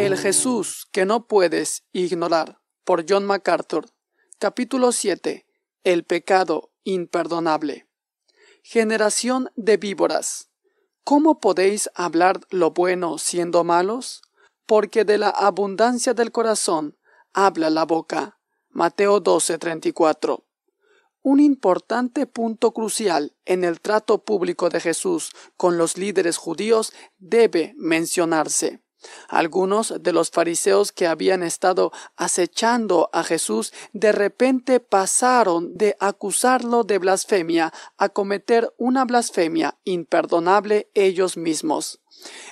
El Jesús que no puedes ignorar por John MacArthur. Capítulo 7. El pecado imperdonable. Generación de víboras. ¿Cómo podéis hablar lo bueno siendo malos? Porque de la abundancia del corazón habla la boca. Mateo 12:34. Un importante punto crucial en el trato público de Jesús con los líderes judíos debe mencionarse. Algunos de los fariseos que habían estado acechando a Jesús de repente pasaron de acusarlo de blasfemia a cometer una blasfemia imperdonable ellos mismos.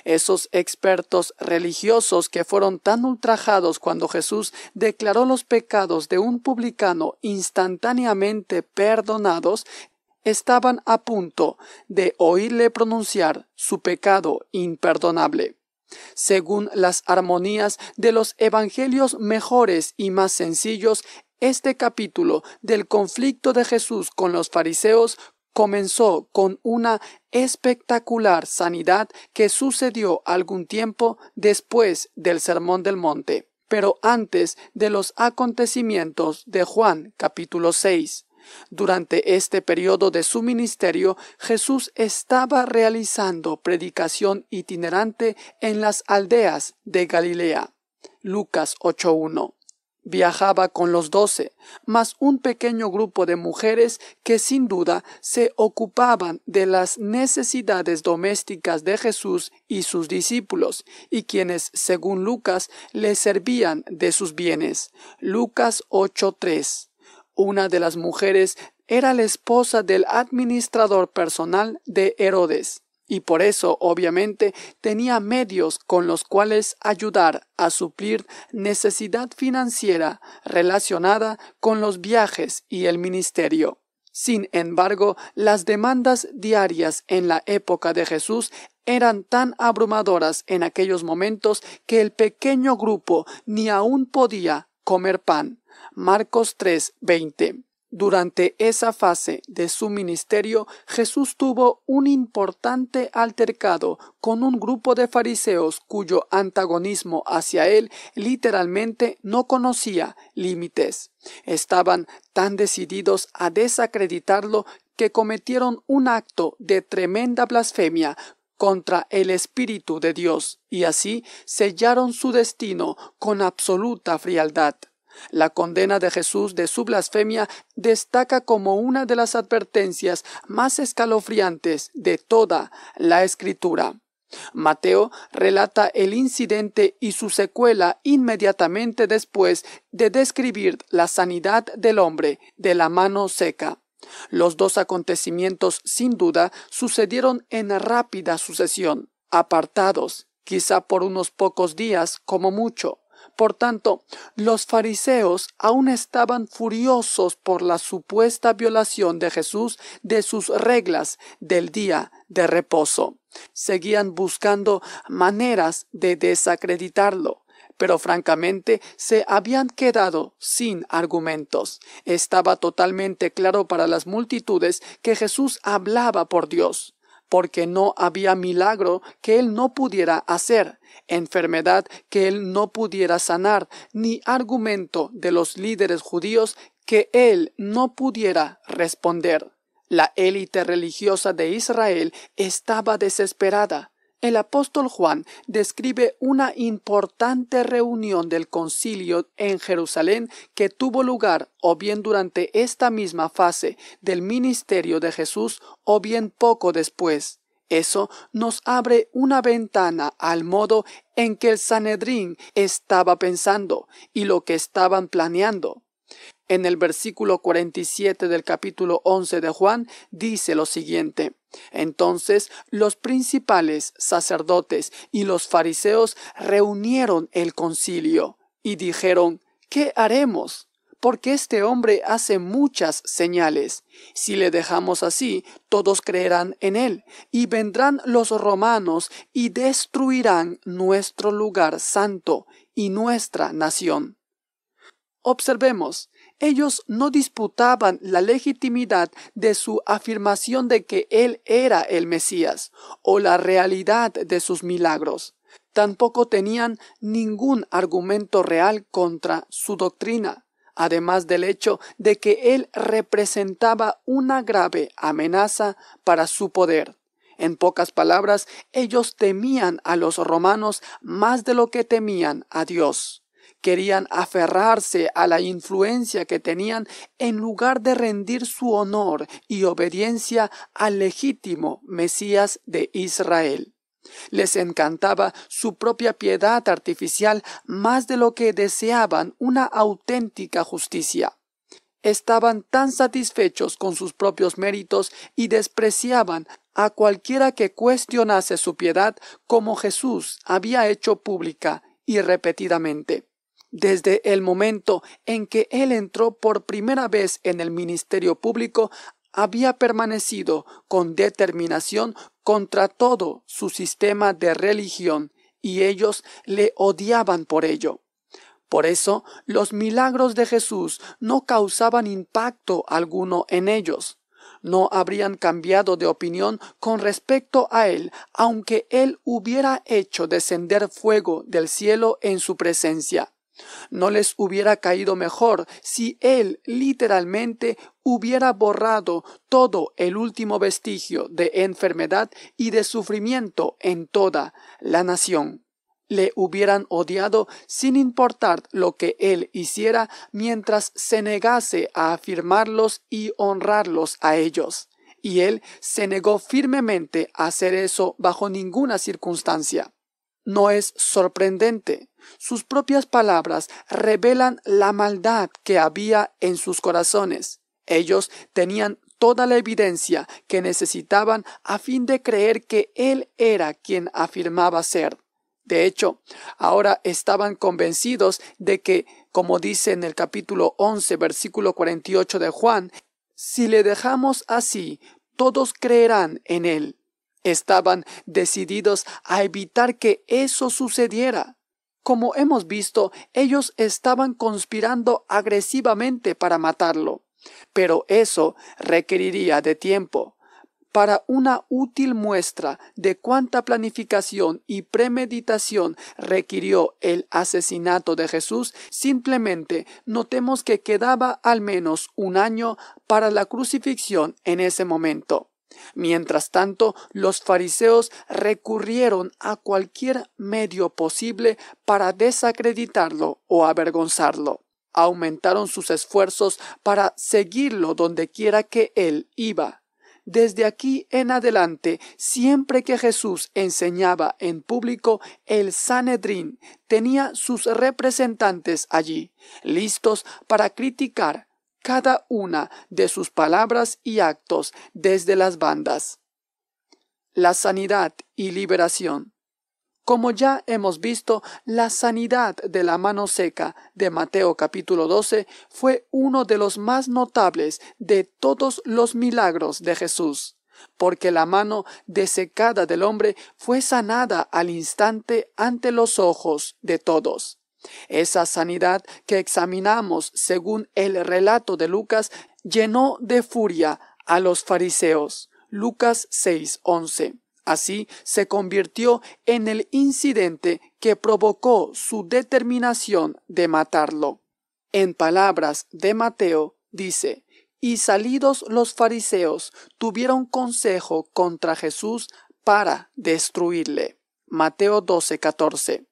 Esos expertos religiosos que fueron tan ultrajados cuando Jesús declaró los pecados de un publicano instantáneamente perdonados, estaban a punto de oírle pronunciar su pecado imperdonable. Según las armonías de los evangelios mejores y más sencillos, este capítulo del conflicto de Jesús con los fariseos comenzó con una espectacular sanidad que sucedió algún tiempo después del Sermón del Monte, pero antes de los acontecimientos de Juan capítulo 6. Durante este periodo de su ministerio, Jesús estaba realizando predicación itinerante en las aldeas de Galilea. Lucas 8.1 Viajaba con los doce, más un pequeño grupo de mujeres que sin duda se ocupaban de las necesidades domésticas de Jesús y sus discípulos, y quienes, según Lucas, le servían de sus bienes. Lucas 8.3 una de las mujeres era la esposa del administrador personal de Herodes, y por eso obviamente tenía medios con los cuales ayudar a suplir necesidad financiera relacionada con los viajes y el ministerio. Sin embargo, las demandas diarias en la época de Jesús eran tan abrumadoras en aquellos momentos que el pequeño grupo ni aún podía comer pan, Marcos 3:20. Durante esa fase de su ministerio, Jesús tuvo un importante altercado con un grupo de fariseos cuyo antagonismo hacia él literalmente no conocía límites. Estaban tan decididos a desacreditarlo que cometieron un acto de tremenda blasfemia contra el Espíritu de Dios y así sellaron su destino con absoluta frialdad. La condena de Jesús de su blasfemia destaca como una de las advertencias más escalofriantes de toda la escritura. Mateo relata el incidente y su secuela inmediatamente después de describir la sanidad del hombre de la mano seca. Los dos acontecimientos, sin duda, sucedieron en rápida sucesión, apartados, quizá por unos pocos días como mucho. Por tanto, los fariseos aún estaban furiosos por la supuesta violación de Jesús de sus reglas del día de reposo. Seguían buscando maneras de desacreditarlo pero francamente se habían quedado sin argumentos. Estaba totalmente claro para las multitudes que Jesús hablaba por Dios porque no había milagro que él no pudiera hacer, enfermedad que él no pudiera sanar, ni argumento de los líderes judíos que él no pudiera responder. La élite religiosa de Israel estaba desesperada. El apóstol Juan describe una importante reunión del concilio en Jerusalén que tuvo lugar o bien durante esta misma fase del ministerio de Jesús o bien poco después. Eso nos abre una ventana al modo en que el Sanedrín estaba pensando y lo que estaban planeando en el versículo 47 del capítulo 11 de Juan dice lo siguiente. Entonces los principales sacerdotes y los fariseos reunieron el concilio y dijeron, ¿qué haremos? Porque este hombre hace muchas señales. Si le dejamos así, todos creerán en él, y vendrán los romanos y destruirán nuestro lugar santo y nuestra nación. Observemos, ellos no disputaban la legitimidad de su afirmación de que Él era el Mesías o la realidad de sus milagros. Tampoco tenían ningún argumento real contra su doctrina, además del hecho de que Él representaba una grave amenaza para su poder. En pocas palabras, ellos temían a los romanos más de lo que temían a Dios querían aferrarse a la influencia que tenían en lugar de rendir su honor y obediencia al legítimo Mesías de Israel. Les encantaba su propia piedad artificial más de lo que deseaban una auténtica justicia. Estaban tan satisfechos con sus propios méritos y despreciaban a cualquiera que cuestionase su piedad como Jesús había hecho pública y repetidamente. Desde el momento en que él entró por primera vez en el Ministerio Público, había permanecido con determinación contra todo su sistema de religión y ellos le odiaban por ello. Por eso los milagros de Jesús no causaban impacto alguno en ellos. No habrían cambiado de opinión con respecto a él, aunque él hubiera hecho descender fuego del cielo en su presencia. No les hubiera caído mejor si él literalmente hubiera borrado todo el último vestigio de enfermedad y de sufrimiento en toda la nación. Le hubieran odiado sin importar lo que él hiciera mientras se negase a afirmarlos y honrarlos a ellos. Y él se negó firmemente a hacer eso bajo ninguna circunstancia no es sorprendente. Sus propias palabras revelan la maldad que había en sus corazones. Ellos tenían toda la evidencia que necesitaban a fin de creer que Él era quien afirmaba ser. De hecho, ahora estaban convencidos de que, como dice en el capítulo 11, versículo 48 de Juan, si le dejamos así, todos creerán en Él. Estaban decididos a evitar que eso sucediera. Como hemos visto, ellos estaban conspirando agresivamente para matarlo, pero eso requeriría de tiempo. Para una útil muestra de cuánta planificación y premeditación requirió el asesinato de Jesús, simplemente notemos que quedaba al menos un año para la crucifixión en ese momento. Mientras tanto, los fariseos recurrieron a cualquier medio posible para desacreditarlo o avergonzarlo. Aumentaron sus esfuerzos para seguirlo donde quiera que él iba. Desde aquí en adelante, siempre que Jesús enseñaba en público, el Sanedrín tenía sus representantes allí, listos para criticar cada una de sus palabras y actos desde las bandas. La sanidad y liberación. Como ya hemos visto, la sanidad de la mano seca de Mateo capítulo 12 fue uno de los más notables de todos los milagros de Jesús, porque la mano desecada del hombre fue sanada al instante ante los ojos de todos. Esa sanidad que examinamos según el relato de Lucas llenó de furia a los fariseos. Lucas 6:11. Así se convirtió en el incidente que provocó su determinación de matarlo. En palabras de Mateo, dice, y salidos los fariseos tuvieron consejo contra Jesús para destruirle. Mateo 12:14.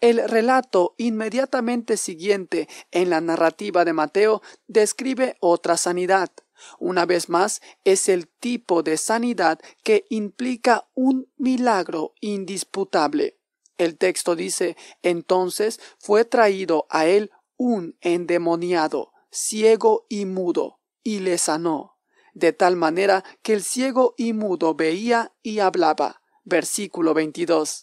El relato inmediatamente siguiente en la narrativa de Mateo describe otra sanidad. Una vez más, es el tipo de sanidad que implica un milagro indisputable. El texto dice, entonces fue traído a él un endemoniado, ciego y mudo, y le sanó, de tal manera que el ciego y mudo veía y hablaba. Versículo 22.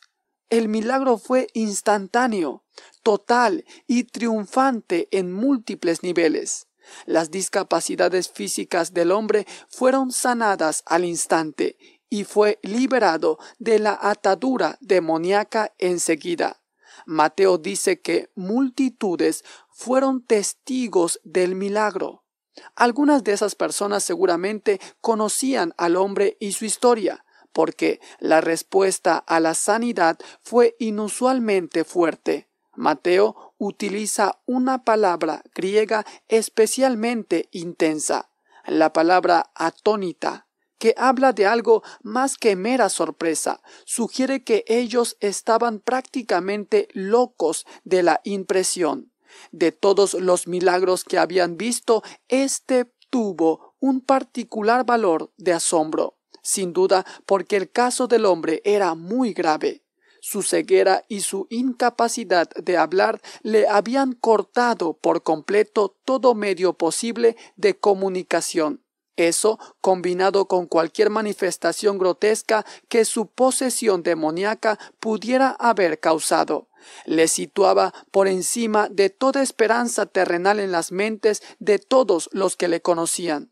El milagro fue instantáneo, total y triunfante en múltiples niveles. Las discapacidades físicas del hombre fueron sanadas al instante y fue liberado de la atadura demoníaca enseguida. Mateo dice que multitudes fueron testigos del milagro. Algunas de esas personas seguramente conocían al hombre y su historia, porque la respuesta a la sanidad fue inusualmente fuerte. Mateo utiliza una palabra griega especialmente intensa, la palabra atónita, que habla de algo más que mera sorpresa, sugiere que ellos estaban prácticamente locos de la impresión. De todos los milagros que habían visto, este tuvo un particular valor de asombro sin duda porque el caso del hombre era muy grave. Su ceguera y su incapacidad de hablar le habían cortado por completo todo medio posible de comunicación. Eso, combinado con cualquier manifestación grotesca que su posesión demoníaca pudiera haber causado, le situaba por encima de toda esperanza terrenal en las mentes de todos los que le conocían.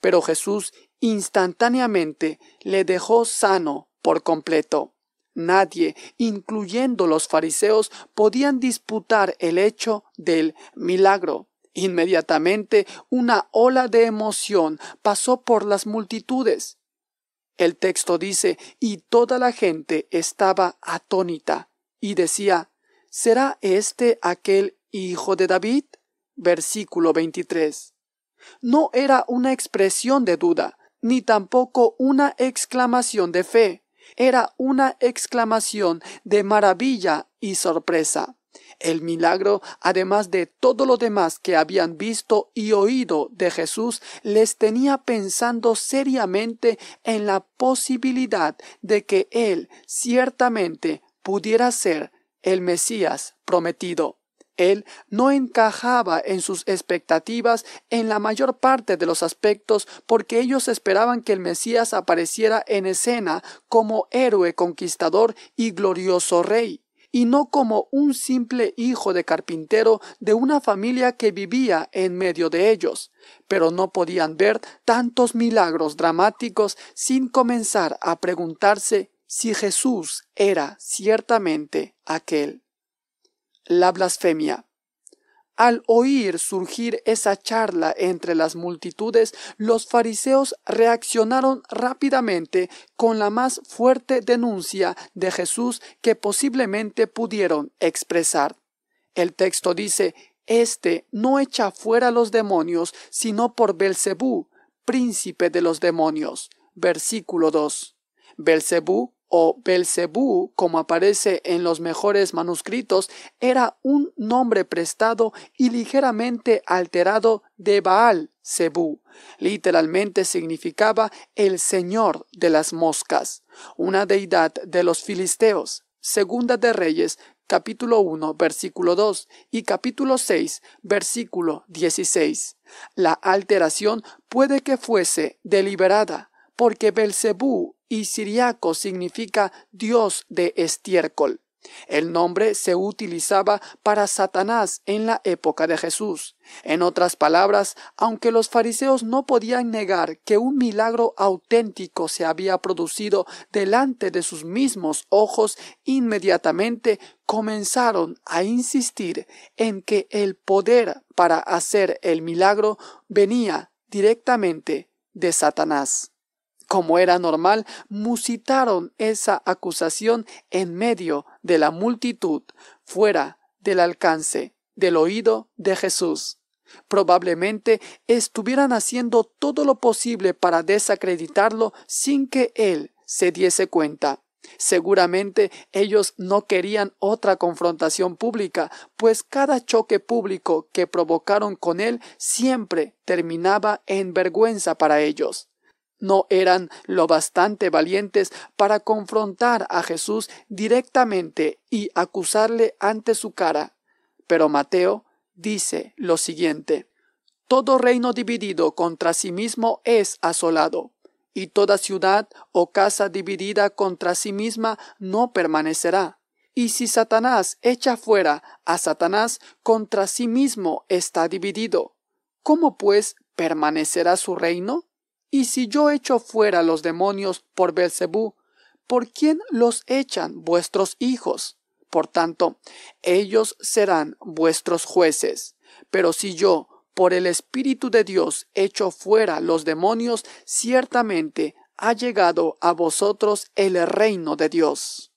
Pero Jesús instantáneamente le dejó sano por completo. Nadie, incluyendo los fariseos, podían disputar el hecho del milagro. Inmediatamente una ola de emoción pasó por las multitudes. El texto dice, y toda la gente estaba atónita y decía, ¿será este aquel hijo de David? Versículo 23. No era una expresión de duda, ni tampoco una exclamación de fe, era una exclamación de maravilla y sorpresa. El milagro, además de todo lo demás que habían visto y oído de Jesús, les tenía pensando seriamente en la posibilidad de que Él ciertamente pudiera ser el Mesías prometido. Él no encajaba en sus expectativas en la mayor parte de los aspectos porque ellos esperaban que el Mesías apareciera en escena como héroe conquistador y glorioso rey y no como un simple hijo de carpintero de una familia que vivía en medio de ellos. Pero no podían ver tantos milagros dramáticos sin comenzar a preguntarse si Jesús era ciertamente aquel la blasfemia. Al oír surgir esa charla entre las multitudes, los fariseos reaccionaron rápidamente con la más fuerte denuncia de Jesús que posiblemente pudieron expresar. El texto dice, Este no echa fuera los demonios, sino por Belcebú, príncipe de los demonios. Versículo 2. Belcebú o Belcebú, como aparece en los mejores manuscritos, era un nombre prestado y ligeramente alterado de Baal Zebú. Literalmente significaba el señor de las moscas, una deidad de los filisteos. Segunda de Reyes, capítulo 1, versículo 2 y capítulo 6, versículo 16. La alteración puede que fuese deliberada, porque Belzebú, y siriaco significa Dios de estiércol. El nombre se utilizaba para Satanás en la época de Jesús. En otras palabras, aunque los fariseos no podían negar que un milagro auténtico se había producido delante de sus mismos ojos, inmediatamente comenzaron a insistir en que el poder para hacer el milagro venía directamente de Satanás como era normal, musitaron esa acusación en medio de la multitud, fuera del alcance del oído de Jesús. Probablemente estuvieran haciendo todo lo posible para desacreditarlo sin que él se diese cuenta. Seguramente ellos no querían otra confrontación pública, pues cada choque público que provocaron con él siempre terminaba en vergüenza para ellos no eran lo bastante valientes para confrontar a Jesús directamente y acusarle ante su cara. Pero Mateo dice lo siguiente, Todo reino dividido contra sí mismo es asolado, y toda ciudad o casa dividida contra sí misma no permanecerá. Y si Satanás echa fuera a Satanás, contra sí mismo está dividido. ¿Cómo pues permanecerá su reino? Y si yo echo fuera los demonios por Belcebú, ¿por quién los echan vuestros hijos? Por tanto, ellos serán vuestros jueces. Pero si yo, por el Espíritu de Dios, echo fuera los demonios, ciertamente ha llegado a vosotros el reino de Dios.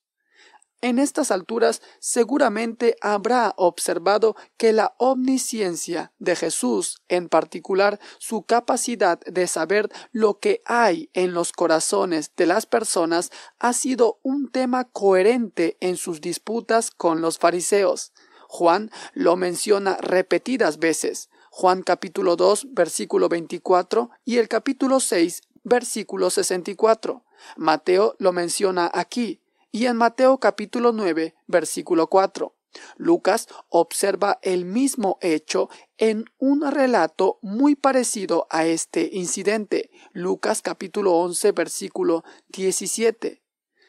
En estas alturas seguramente habrá observado que la omnisciencia de Jesús, en particular su capacidad de saber lo que hay en los corazones de las personas, ha sido un tema coherente en sus disputas con los fariseos. Juan lo menciona repetidas veces. Juan capítulo 2 versículo 24 y el capítulo 6 versículo 64. Mateo lo menciona aquí, y en Mateo capítulo 9, versículo 4. Lucas observa el mismo hecho en un relato muy parecido a este incidente. Lucas capítulo 11 versículo 17.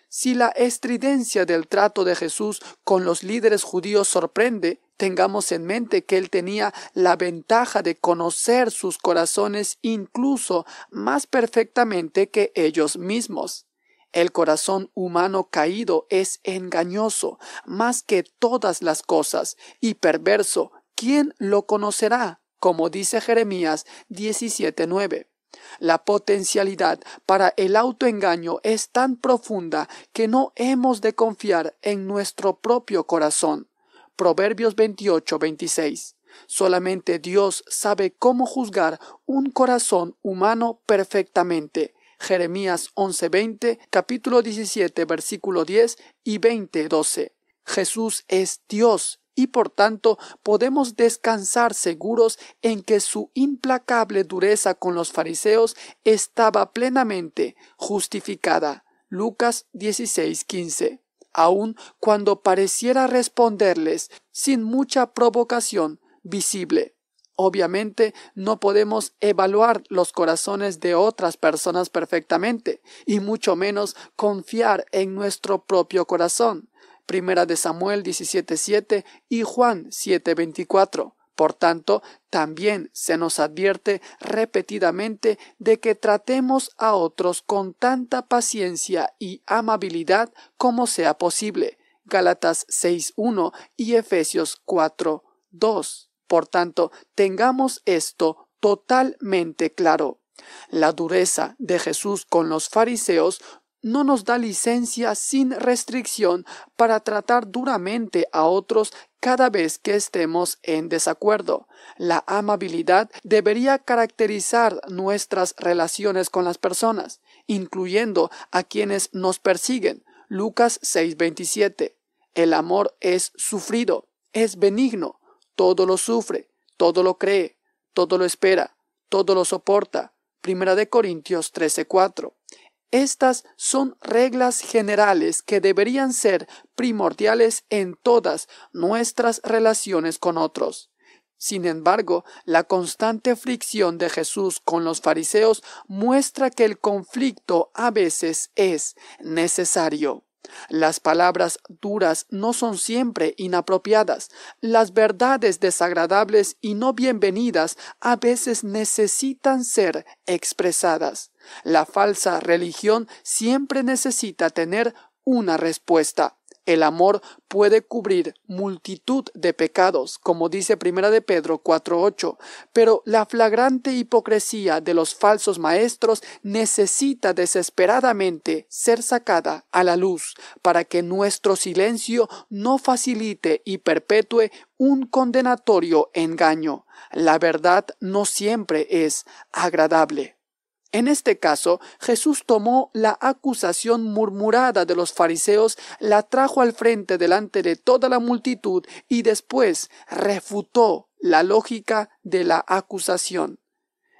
Si la estridencia del trato de Jesús con los líderes judíos sorprende, tengamos en mente que él tenía la ventaja de conocer sus corazones incluso más perfectamente que ellos mismos. El corazón humano caído es engañoso más que todas las cosas y perverso. ¿Quién lo conocerá? Como dice Jeremías 17:9. La potencialidad para el autoengaño es tan profunda que no hemos de confiar en nuestro propio corazón. Proverbios 28:26. Solamente Dios sabe cómo juzgar un corazón humano perfectamente Jeremías 11:20, capítulo 17, versículo 10 y 20:12. Jesús es Dios y por tanto podemos descansar seguros en que su implacable dureza con los fariseos estaba plenamente justificada. Lucas 16:15. Aun cuando pareciera responderles sin mucha provocación visible. Obviamente no podemos evaluar los corazones de otras personas perfectamente, y mucho menos confiar en nuestro propio corazón. Primera de Samuel 17:7 y Juan 7:24. Por tanto, también se nos advierte repetidamente de que tratemos a otros con tanta paciencia y amabilidad como sea posible. Gálatas 6:1 y Efesios 4:2. Por tanto, tengamos esto totalmente claro. La dureza de Jesús con los fariseos no nos da licencia sin restricción para tratar duramente a otros cada vez que estemos en desacuerdo. La amabilidad debería caracterizar nuestras relaciones con las personas, incluyendo a quienes nos persiguen. Lucas 6:27. El amor es sufrido, es benigno, todo lo sufre, todo lo cree, todo lo espera, todo lo soporta. Primera de Corintios 13:4. Estas son reglas generales que deberían ser primordiales en todas nuestras relaciones con otros. Sin embargo, la constante fricción de Jesús con los fariseos muestra que el conflicto a veces es necesario. Las palabras duras no son siempre inapropiadas. Las verdades desagradables y no bienvenidas a veces necesitan ser expresadas. La falsa religión siempre necesita tener una respuesta el amor puede cubrir multitud de pecados, como dice Primera de Pedro 4:8, pero la flagrante hipocresía de los falsos maestros necesita desesperadamente ser sacada a la luz para que nuestro silencio no facilite y perpetúe un condenatorio engaño. La verdad no siempre es agradable. En este caso, Jesús tomó la acusación murmurada de los fariseos, la trajo al frente delante de toda la multitud y después refutó la lógica de la acusación.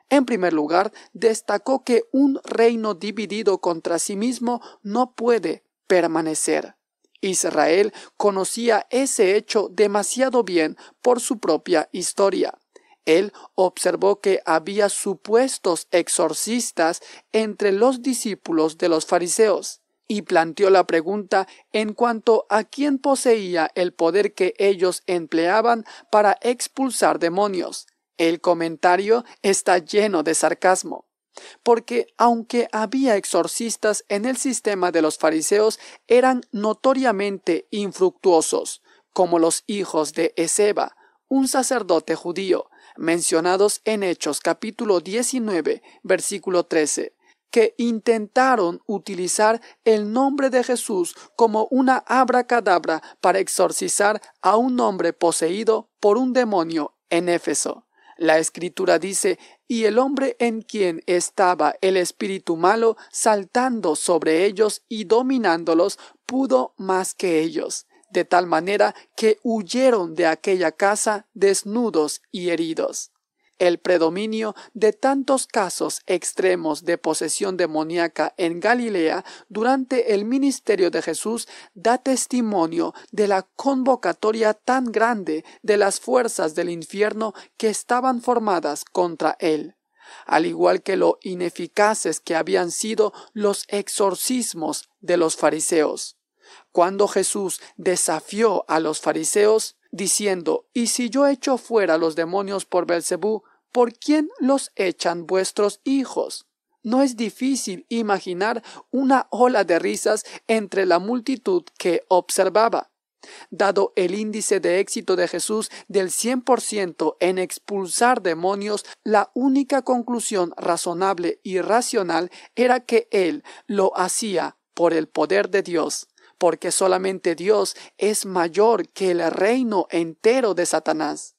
En primer lugar, destacó que un reino dividido contra sí mismo no puede permanecer. Israel conocía ese hecho demasiado bien por su propia historia. Él observó que había supuestos exorcistas entre los discípulos de los fariseos y planteó la pregunta en cuanto a quién poseía el poder que ellos empleaban para expulsar demonios. El comentario está lleno de sarcasmo, porque aunque había exorcistas en el sistema de los fariseos, eran notoriamente infructuosos, como los hijos de Ezeba, un sacerdote judío, mencionados en Hechos capítulo 19, versículo 13, que intentaron utilizar el nombre de Jesús como una abracadabra para exorcizar a un hombre poseído por un demonio en Éfeso. La escritura dice, y el hombre en quien estaba el espíritu malo saltando sobre ellos y dominándolos pudo más que ellos de tal manera que huyeron de aquella casa desnudos y heridos. El predominio de tantos casos extremos de posesión demoníaca en Galilea durante el ministerio de Jesús da testimonio de la convocatoria tan grande de las fuerzas del infierno que estaban formadas contra él al igual que lo ineficaces que habían sido los exorcismos de los fariseos cuando Jesús desafió a los fariseos diciendo, ¿Y si yo echo fuera los demonios por Belcebú, por quién los echan vuestros hijos? No es difícil imaginar una ola de risas entre la multitud que observaba. Dado el índice de éxito de Jesús del 100% en expulsar demonios, la única conclusión razonable y racional era que él lo hacía por el poder de Dios porque solamente Dios es mayor que el reino entero de Satanás.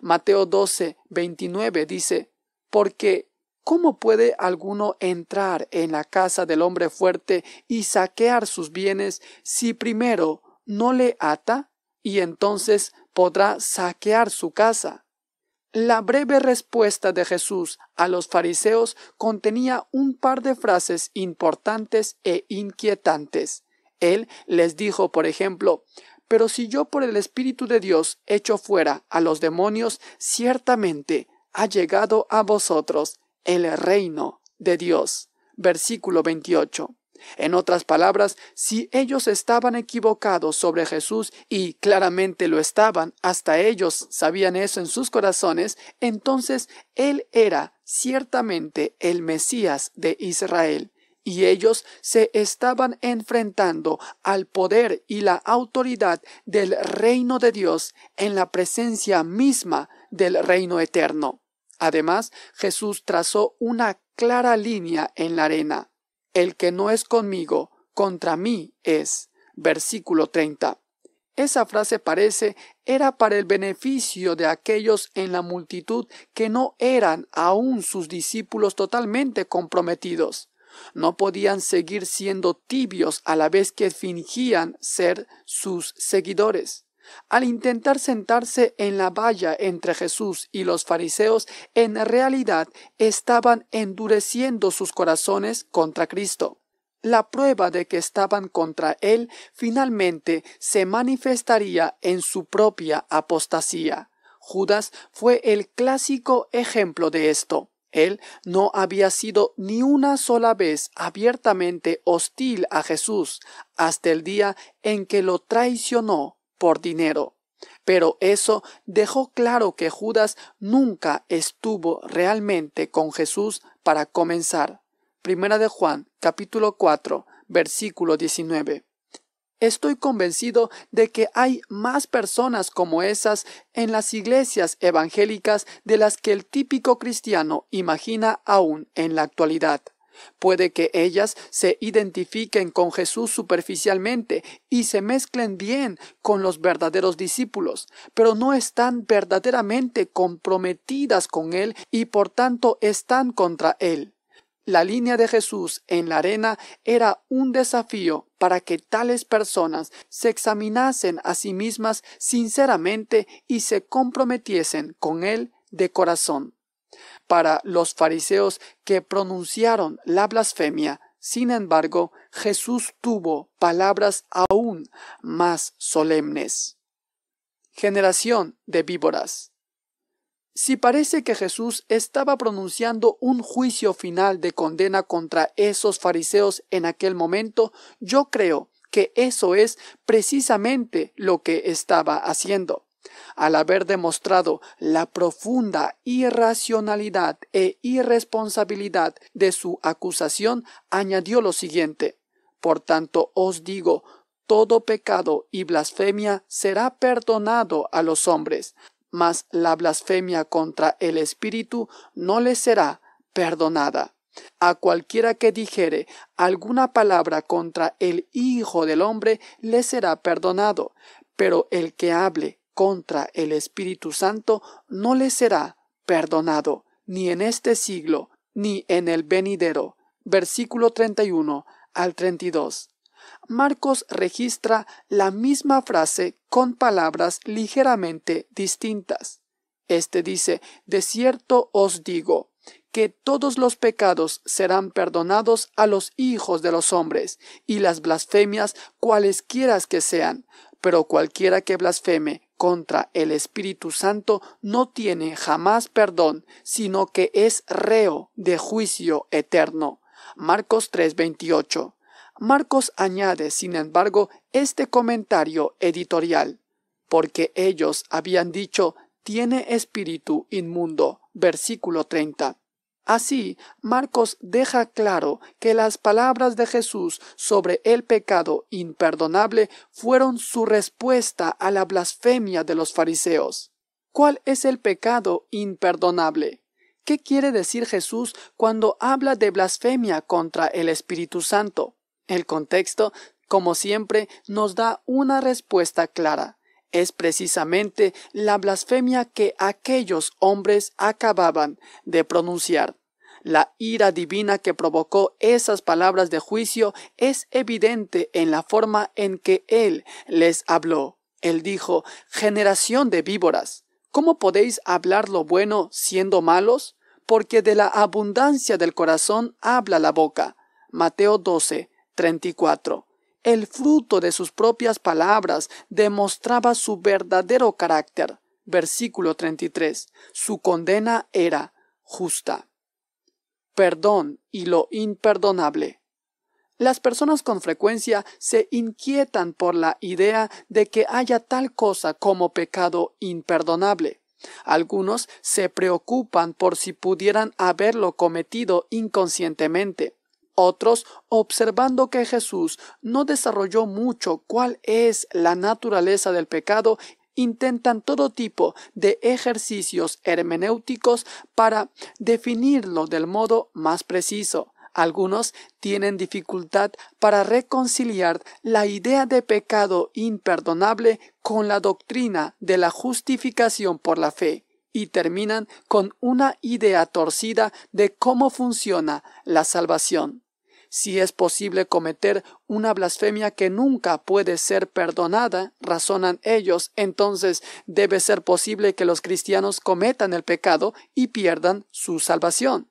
Mateo 12, 29 dice, porque ¿cómo puede alguno entrar en la casa del hombre fuerte y saquear sus bienes si primero no le ata? Y entonces podrá saquear su casa. La breve respuesta de Jesús a los fariseos contenía un par de frases importantes e inquietantes. Él les dijo, por ejemplo, Pero si yo por el Espíritu de Dios echo fuera a los demonios, ciertamente ha llegado a vosotros el reino de Dios. Versículo 28. En otras palabras, si ellos estaban equivocados sobre Jesús y claramente lo estaban, hasta ellos sabían eso en sus corazones, entonces Él era ciertamente el Mesías de Israel y ellos se estaban enfrentando al poder y la autoridad del reino de Dios en la presencia misma del reino eterno. Además, Jesús trazó una clara línea en la arena. El que no es conmigo, contra mí es. Versículo 30. Esa frase parece era para el beneficio de aquellos en la multitud que no eran aún sus discípulos totalmente comprometidos. No podían seguir siendo tibios a la vez que fingían ser sus seguidores. Al intentar sentarse en la valla entre Jesús y los fariseos, en realidad estaban endureciendo sus corazones contra Cristo. La prueba de que estaban contra Él finalmente se manifestaría en su propia apostasía. Judas fue el clásico ejemplo de esto. Él no había sido ni una sola vez abiertamente hostil a Jesús hasta el día en que lo traicionó por dinero. Pero eso dejó claro que Judas nunca estuvo realmente con Jesús para comenzar. Primera de Juan, capítulo 4, versículo 19. Estoy convencido de que hay más personas como esas en las iglesias evangélicas de las que el típico cristiano imagina aún en la actualidad. Puede que ellas se identifiquen con Jesús superficialmente y se mezclen bien con los verdaderos discípulos, pero no están verdaderamente comprometidas con Él y por tanto están contra Él. La línea de Jesús en la arena era un desafío para que tales personas se examinasen a sí mismas sinceramente y se comprometiesen con Él de corazón. Para los fariseos que pronunciaron la blasfemia, sin embargo, Jesús tuvo palabras aún más solemnes. Generación de víboras. Si parece que Jesús estaba pronunciando un juicio final de condena contra esos fariseos en aquel momento, yo creo que eso es precisamente lo que estaba haciendo. Al haber demostrado la profunda irracionalidad e irresponsabilidad de su acusación, añadió lo siguiente Por tanto os digo, todo pecado y blasfemia será perdonado a los hombres, mas la blasfemia contra el Espíritu no le será perdonada. A cualquiera que dijere alguna palabra contra el Hijo del Hombre le será perdonado, pero el que hable contra el Espíritu Santo no le será perdonado, ni en este siglo, ni en el venidero. Versículo 31 al 32. Marcos registra la misma frase con palabras ligeramente distintas. Este dice, de cierto os digo, que todos los pecados serán perdonados a los hijos de los hombres, y las blasfemias cualesquieras que sean, pero cualquiera que blasfeme contra el Espíritu Santo no tiene jamás perdón, sino que es reo de juicio eterno. Marcos 3:28. Marcos añade, sin embargo, este comentario editorial, porque ellos habían dicho, tiene espíritu inmundo, versículo 30. Así, Marcos deja claro que las palabras de Jesús sobre el pecado imperdonable fueron su respuesta a la blasfemia de los fariseos. ¿Cuál es el pecado imperdonable? ¿Qué quiere decir Jesús cuando habla de blasfemia contra el Espíritu Santo? El contexto, como siempre, nos da una respuesta clara. Es precisamente la blasfemia que aquellos hombres acababan de pronunciar. La ira divina que provocó esas palabras de juicio es evidente en la forma en que Él les habló. Él dijo, generación de víboras, ¿cómo podéis hablar lo bueno siendo malos? Porque de la abundancia del corazón habla la boca. Mateo 12, 34. El fruto de sus propias palabras demostraba su verdadero carácter. Versículo 33. Su condena era justa. Perdón y lo imperdonable. Las personas con frecuencia se inquietan por la idea de que haya tal cosa como pecado imperdonable. Algunos se preocupan por si pudieran haberlo cometido inconscientemente. Otros, observando que Jesús no desarrolló mucho cuál es la naturaleza del pecado, intentan todo tipo de ejercicios hermenéuticos para definirlo del modo más preciso. Algunos tienen dificultad para reconciliar la idea de pecado imperdonable con la doctrina de la justificación por la fe y terminan con una idea torcida de cómo funciona la salvación. Si es posible cometer una blasfemia que nunca puede ser perdonada, razonan ellos, entonces debe ser posible que los cristianos cometan el pecado y pierdan su salvación.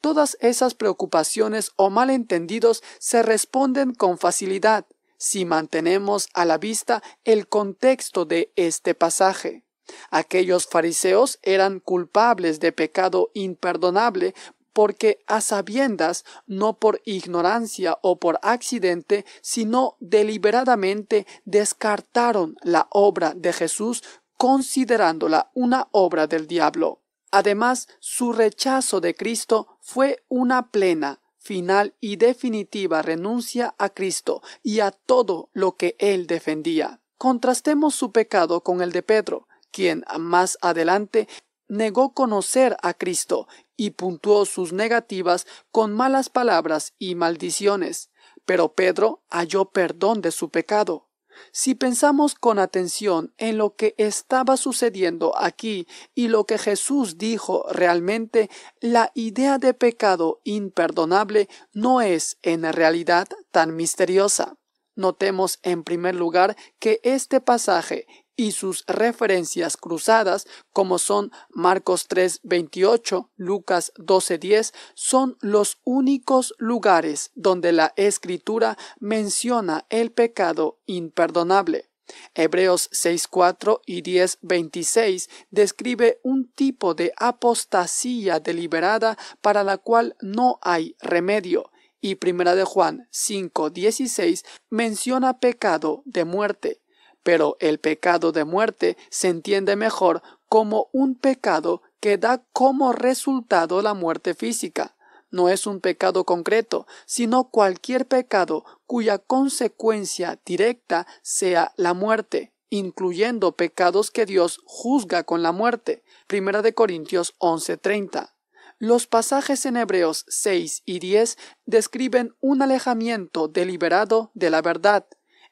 Todas esas preocupaciones o malentendidos se responden con facilidad si mantenemos a la vista el contexto de este pasaje. Aquellos fariseos eran culpables de pecado imperdonable porque a sabiendas, no por ignorancia o por accidente, sino deliberadamente descartaron la obra de Jesús considerándola una obra del diablo. Además, su rechazo de Cristo fue una plena, final y definitiva renuncia a Cristo y a todo lo que él defendía. Contrastemos su pecado con el de Pedro, quien más adelante negó conocer a Cristo y puntuó sus negativas con malas palabras y maldiciones. Pero Pedro halló perdón de su pecado. Si pensamos con atención en lo que estaba sucediendo aquí y lo que Jesús dijo realmente, la idea de pecado imperdonable no es en realidad tan misteriosa. Notemos en primer lugar que este pasaje y sus referencias cruzadas, como son Marcos 3:28, Lucas 12:10, son los únicos lugares donde la escritura menciona el pecado imperdonable. Hebreos 6:4 y 10:26 describe un tipo de apostasía deliberada para la cual no hay remedio y Primera de Juan 5:16 menciona pecado de muerte pero el pecado de muerte se entiende mejor como un pecado que da como resultado la muerte física. No es un pecado concreto, sino cualquier pecado cuya consecuencia directa sea la muerte, incluyendo pecados que Dios juzga con la muerte. Primera de Corintios 11:30. Los pasajes en Hebreos 6 y 10 describen un alejamiento deliberado de la verdad,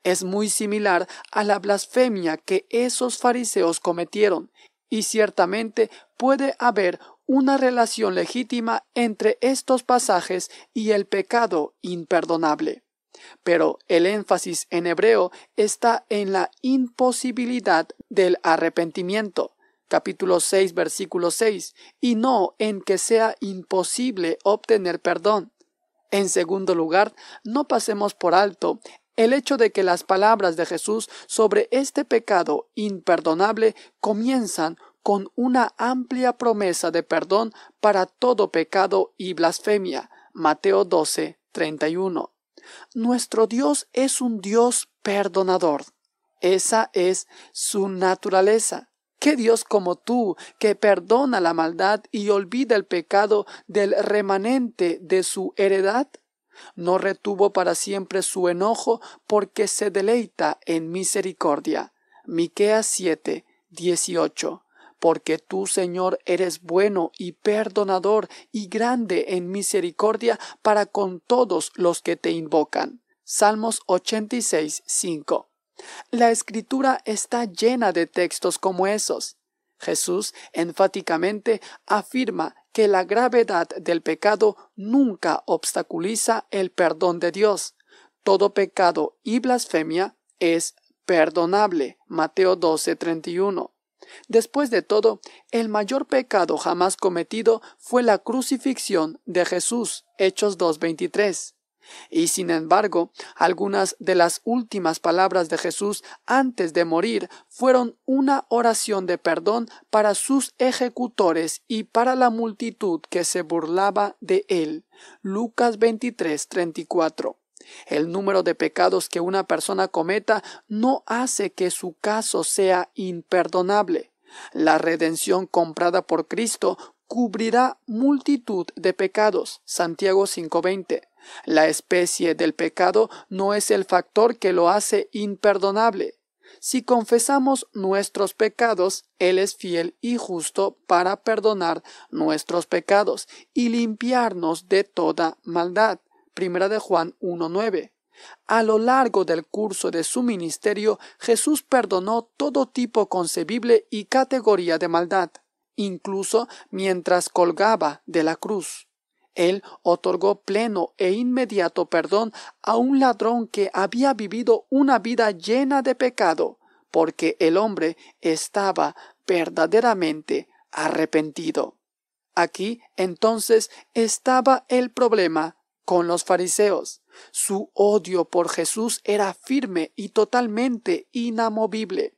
es muy similar a la blasfemia que esos fariseos cometieron, y ciertamente puede haber una relación legítima entre estos pasajes y el pecado imperdonable. Pero el énfasis en hebreo está en la imposibilidad del arrepentimiento, capítulo 6, versículo 6, y no en que sea imposible obtener perdón. En segundo lugar, no pasemos por alto el hecho de que las palabras de Jesús sobre este pecado imperdonable comienzan con una amplia promesa de perdón para todo pecado y blasfemia. Mateo 12, 31. Nuestro Dios es un Dios perdonador. Esa es su naturaleza. ¿Qué Dios como tú, que perdona la maldad y olvida el pecado del remanente de su heredad? No retuvo para siempre su enojo porque se deleita en misericordia. Miqueas 7, Porque tú, Señor, eres bueno y perdonador y grande en misericordia para con todos los que te invocan. Salmos 86, 5. La escritura está llena de textos como esos. Jesús enfáticamente afirma que la gravedad del pecado nunca obstaculiza el perdón de Dios. Todo pecado y blasfemia es perdonable. Mateo 12:31. Después de todo, el mayor pecado jamás cometido fue la crucifixión de Jesús. Hechos 2:23. Y sin embargo, algunas de las últimas palabras de Jesús antes de morir fueron una oración de perdón para sus ejecutores y para la multitud que se burlaba de él. Lucas 23, El número de pecados que una persona cometa no hace que su caso sea imperdonable. La redención comprada por Cristo cubrirá multitud de pecados. Santiago 5:20. La especie del pecado no es el factor que lo hace imperdonable. Si confesamos nuestros pecados, Él es fiel y justo para perdonar nuestros pecados y limpiarnos de toda maldad. Primera de Juan 1.9. A lo largo del curso de su ministerio, Jesús perdonó todo tipo concebible y categoría de maldad, incluso mientras colgaba de la cruz. Él otorgó pleno e inmediato perdón a un ladrón que había vivido una vida llena de pecado, porque el hombre estaba verdaderamente arrepentido. Aquí entonces estaba el problema con los fariseos. Su odio por Jesús era firme y totalmente inamovible.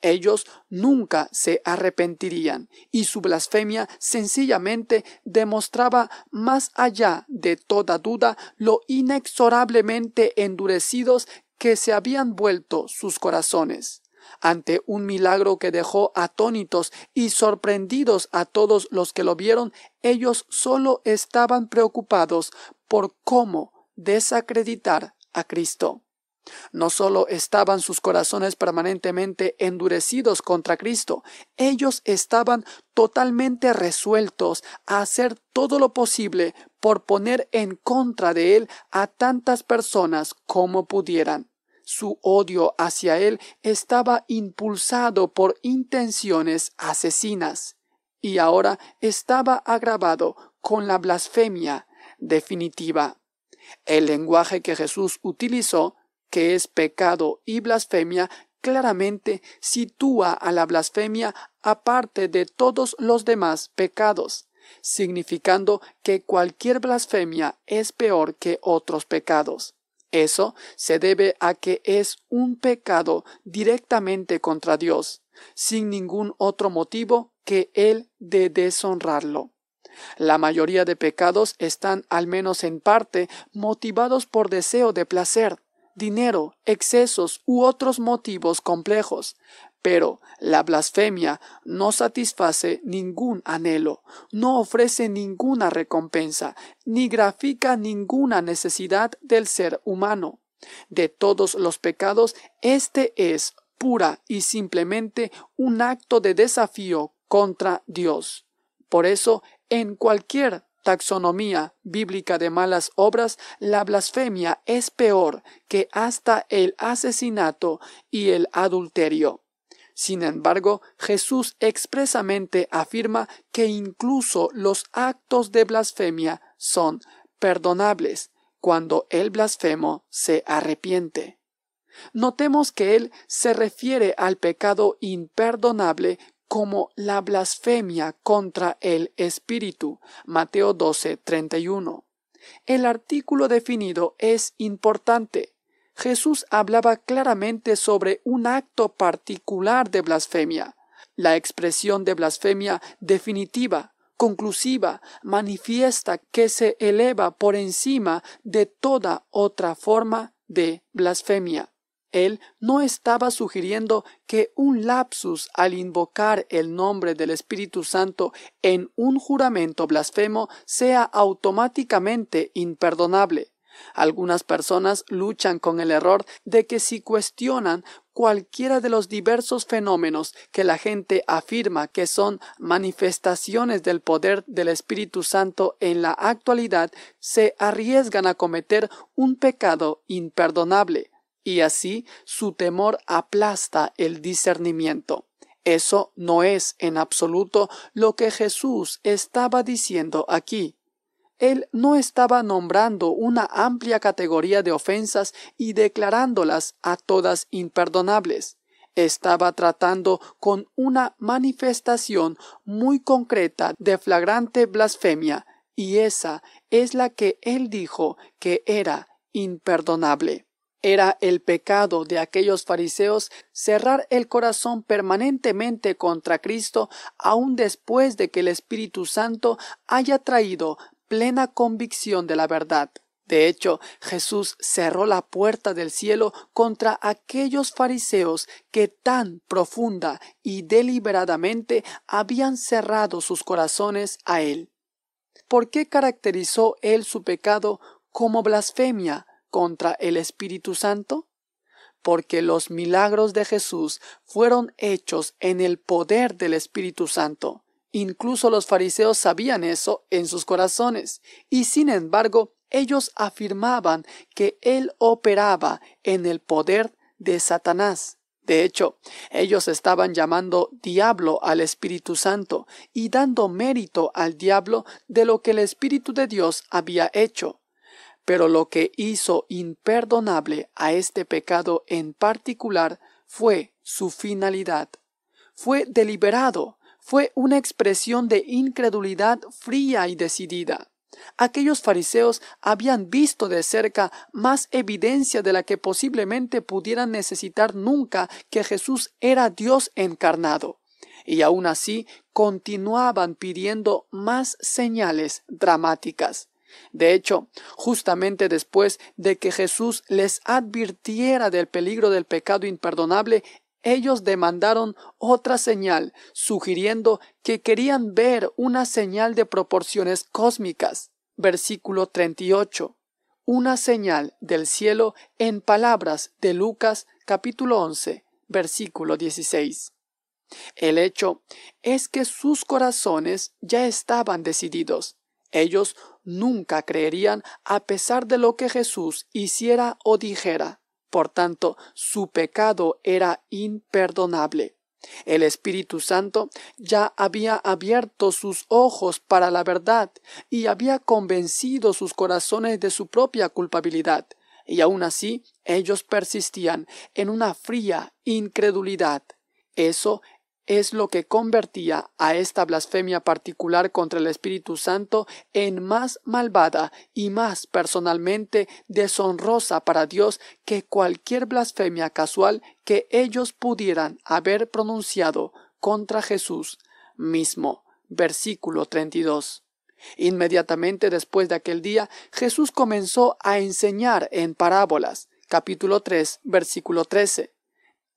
Ellos nunca se arrepentirían y su blasfemia sencillamente demostraba más allá de toda duda lo inexorablemente endurecidos que se habían vuelto sus corazones ante un milagro que dejó atónitos y sorprendidos a todos los que lo vieron, ellos solo estaban preocupados por cómo desacreditar a Cristo. No solo estaban sus corazones permanentemente endurecidos contra Cristo, ellos estaban totalmente resueltos a hacer todo lo posible por poner en contra de él a tantas personas como pudieran. Su odio hacia él estaba impulsado por intenciones asesinas y ahora estaba agravado con la blasfemia definitiva. El lenguaje que Jesús utilizó que es pecado y blasfemia, claramente sitúa a la blasfemia aparte de todos los demás pecados, significando que cualquier blasfemia es peor que otros pecados. Eso se debe a que es un pecado directamente contra Dios, sin ningún otro motivo que el de deshonrarlo. La mayoría de pecados están, al menos en parte, motivados por deseo de placer, dinero, excesos u otros motivos complejos. Pero la blasfemia no satisface ningún anhelo, no ofrece ninguna recompensa, ni grafica ninguna necesidad del ser humano. De todos los pecados, este es pura y simplemente un acto de desafío contra Dios. Por eso, en cualquier taxonomía bíblica de malas obras, la blasfemia es peor que hasta el asesinato y el adulterio. Sin embargo, Jesús expresamente afirma que incluso los actos de blasfemia son perdonables cuando el blasfemo se arrepiente. Notemos que él se refiere al pecado imperdonable como la blasfemia contra el Espíritu. Mateo 12, El artículo definido es importante. Jesús hablaba claramente sobre un acto particular de blasfemia. La expresión de blasfemia definitiva, conclusiva, manifiesta que se eleva por encima de toda otra forma de blasfemia. Él no estaba sugiriendo que un lapsus al invocar el nombre del Espíritu Santo en un juramento blasfemo sea automáticamente imperdonable. Algunas personas luchan con el error de que si cuestionan cualquiera de los diversos fenómenos que la gente afirma que son manifestaciones del poder del Espíritu Santo en la actualidad, se arriesgan a cometer un pecado imperdonable y así su temor aplasta el discernimiento. Eso no es en absoluto lo que Jesús estaba diciendo aquí. Él no estaba nombrando una amplia categoría de ofensas y declarándolas a todas imperdonables. Estaba tratando con una manifestación muy concreta de flagrante blasfemia, y esa es la que él dijo que era imperdonable. Era el pecado de aquellos fariseos cerrar el corazón permanentemente contra Cristo aun después de que el Espíritu Santo haya traído plena convicción de la verdad. De hecho, Jesús cerró la puerta del cielo contra aquellos fariseos que tan profunda y deliberadamente habían cerrado sus corazones a él. ¿Por qué caracterizó él su pecado como blasfemia? contra el Espíritu Santo? Porque los milagros de Jesús fueron hechos en el poder del Espíritu Santo. Incluso los fariseos sabían eso en sus corazones, y sin embargo ellos afirmaban que Él operaba en el poder de Satanás. De hecho, ellos estaban llamando diablo al Espíritu Santo y dando mérito al diablo de lo que el Espíritu de Dios había hecho. Pero lo que hizo imperdonable a este pecado en particular fue su finalidad. Fue deliberado, fue una expresión de incredulidad fría y decidida. Aquellos fariseos habían visto de cerca más evidencia de la que posiblemente pudieran necesitar nunca que Jesús era Dios encarnado, y aún así continuaban pidiendo más señales dramáticas. De hecho, justamente después de que Jesús les advirtiera del peligro del pecado imperdonable, ellos demandaron otra señal, sugiriendo que querían ver una señal de proporciones cósmicas. Versículo 38. Una señal del cielo en palabras de Lucas capítulo 11, versículo 16. El hecho es que sus corazones ya estaban decididos ellos nunca creerían a pesar de lo que Jesús hiciera o dijera. Por tanto, su pecado era imperdonable. El Espíritu Santo ya había abierto sus ojos para la verdad y había convencido sus corazones de su propia culpabilidad, y aún así ellos persistían en una fría incredulidad. Eso es lo que convertía a esta blasfemia particular contra el Espíritu Santo en más malvada y más personalmente deshonrosa para Dios que cualquier blasfemia casual que ellos pudieran haber pronunciado contra Jesús mismo. Versículo 32. Inmediatamente después de aquel día, Jesús comenzó a enseñar en parábolas. Capítulo 3, versículo 13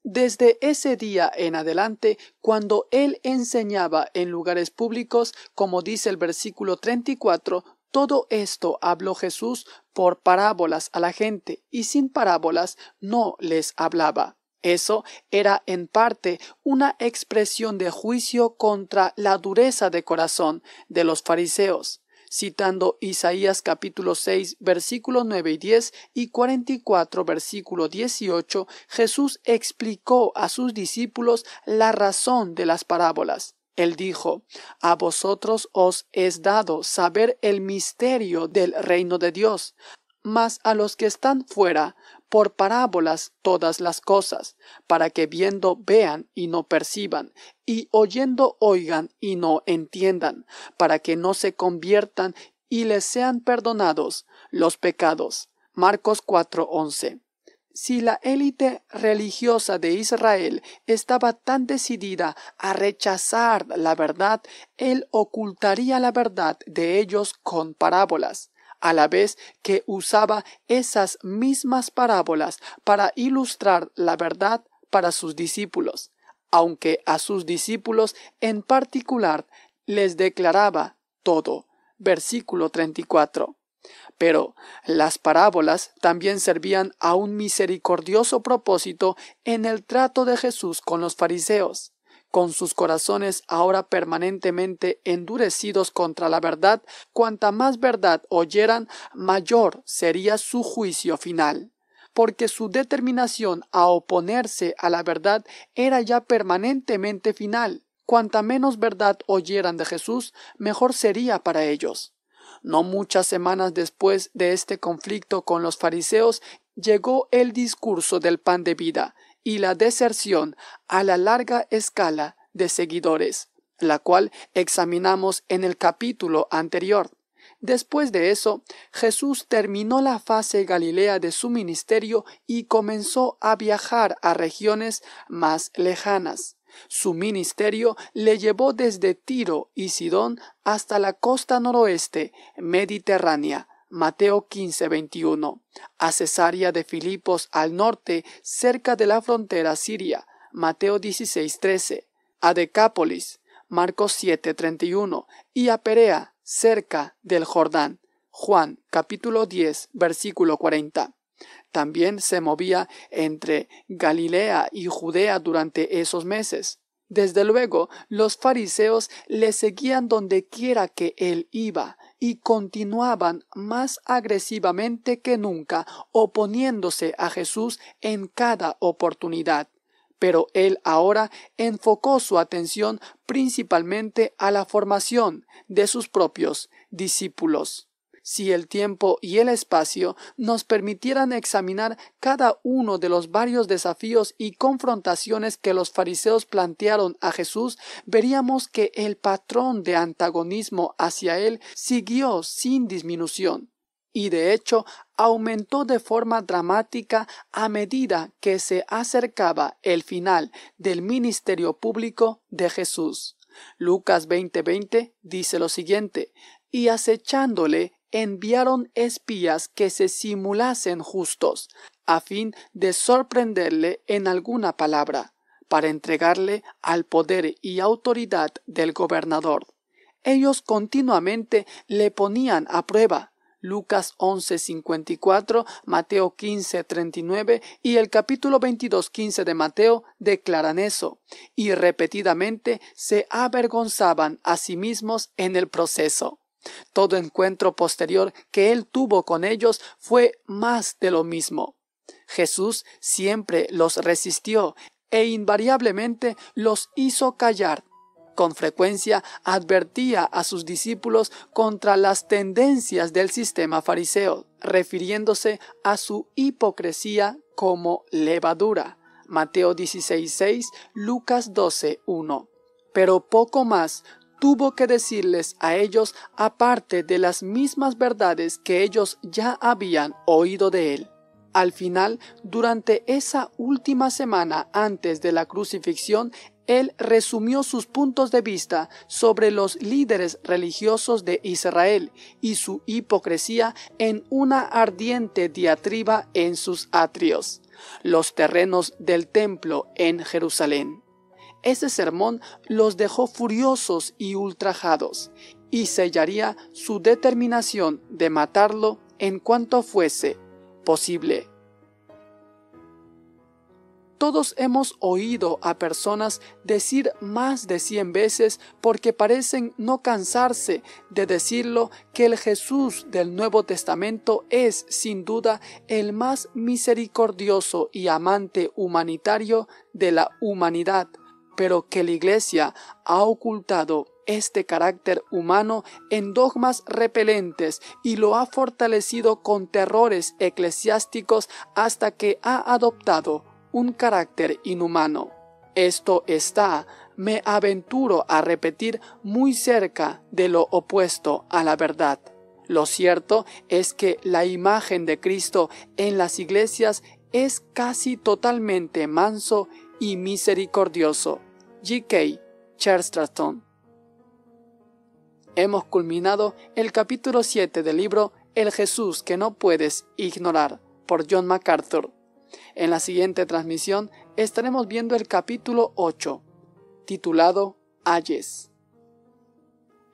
desde ese día en adelante, cuando él enseñaba en lugares públicos, como dice el versículo 34, todo esto habló Jesús por parábolas a la gente, y sin parábolas no les hablaba. Eso era en parte una expresión de juicio contra la dureza de corazón de los fariseos citando Isaías capítulo 6 versículos 9 y 10 y 44 versículo 18, Jesús explicó a sus discípulos la razón de las parábolas. Él dijo, A vosotros os es dado saber el misterio del reino de Dios, mas a los que están fuera, por parábolas todas las cosas, para que viendo vean y no perciban, y oyendo oigan y no entiendan, para que no se conviertan y les sean perdonados los pecados. Marcos 4:11. Si la élite religiosa de Israel estaba tan decidida a rechazar la verdad, él ocultaría la verdad de ellos con parábolas a la vez que usaba esas mismas parábolas para ilustrar la verdad para sus discípulos, aunque a sus discípulos en particular les declaraba todo. Versículo 34. Pero las parábolas también servían a un misericordioso propósito en el trato de Jesús con los fariseos con sus corazones ahora permanentemente endurecidos contra la verdad, cuanta más verdad oyeran, mayor sería su juicio final porque su determinación a oponerse a la verdad era ya permanentemente final. Cuanta menos verdad oyeran de Jesús, mejor sería para ellos. No muchas semanas después de este conflicto con los fariseos, llegó el discurso del pan de vida, y la deserción a la larga escala de seguidores, la cual examinamos en el capítulo anterior. Después de eso, Jesús terminó la fase galilea de su ministerio y comenzó a viajar a regiones más lejanas. Su ministerio le llevó desde Tiro y Sidón hasta la costa noroeste mediterránea, Mateo 15, 21. A Cesarea de Filipos al norte, cerca de la frontera siria. Mateo 16, 13. A Decápolis. Marcos 7, 31. Y a Perea, cerca del Jordán. Juan capítulo 10, versículo 40. También se movía entre Galilea y Judea durante esos meses. Desde luego, los fariseos le seguían dondequiera que él iba y continuaban más agresivamente que nunca oponiéndose a Jesús en cada oportunidad. Pero él ahora enfocó su atención principalmente a la formación de sus propios discípulos. Si el tiempo y el espacio nos permitieran examinar cada uno de los varios desafíos y confrontaciones que los fariseos plantearon a Jesús, veríamos que el patrón de antagonismo hacia él siguió sin disminución y de hecho aumentó de forma dramática a medida que se acercaba el final del ministerio público de Jesús. Lucas 20:20 dice lo siguiente, y acechándole enviaron espías que se simulasen justos, a fin de sorprenderle en alguna palabra, para entregarle al poder y autoridad del gobernador. Ellos continuamente le ponían a prueba. Lucas 11:54, Mateo 15:39 y el capítulo 22:15 de Mateo declaran eso, y repetidamente se avergonzaban a sí mismos en el proceso. Todo encuentro posterior que él tuvo con ellos fue más de lo mismo. Jesús siempre los resistió e invariablemente los hizo callar. Con frecuencia advertía a sus discípulos contra las tendencias del sistema fariseo, refiriéndose a su hipocresía como levadura. Mateo 16:6, Lucas 12:1. Pero poco más tuvo que decirles a ellos aparte de las mismas verdades que ellos ya habían oído de él. Al final, durante esa última semana antes de la crucifixión, él resumió sus puntos de vista sobre los líderes religiosos de Israel y su hipocresía en una ardiente diatriba en sus atrios, los terrenos del templo en Jerusalén. Ese sermón los dejó furiosos y ultrajados, y sellaría su determinación de matarlo en cuanto fuese posible. Todos hemos oído a personas decir más de cien veces porque parecen no cansarse de decirlo que el Jesús del Nuevo Testamento es sin duda el más misericordioso y amante humanitario de la humanidad pero que la Iglesia ha ocultado este carácter humano en dogmas repelentes y lo ha fortalecido con terrores eclesiásticos hasta que ha adoptado un carácter inhumano. Esto está, me aventuro a repetir, muy cerca de lo opuesto a la verdad. Lo cierto es que la imagen de Cristo en las iglesias es casi totalmente manso y misericordioso. G.K. Charleston. Hemos culminado el capítulo 7 del libro El Jesús que no puedes ignorar por John MacArthur. En la siguiente transmisión estaremos viendo el capítulo 8, titulado Ayes.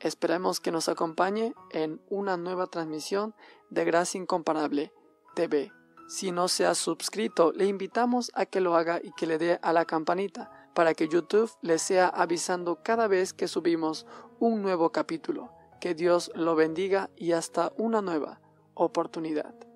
Esperemos que nos acompañe en una nueva transmisión de Gracia Incomparable TV. Si no se ha suscrito, le invitamos a que lo haga y que le dé a la campanita para que YouTube le sea avisando cada vez que subimos un nuevo capítulo. Que Dios lo bendiga y hasta una nueva oportunidad.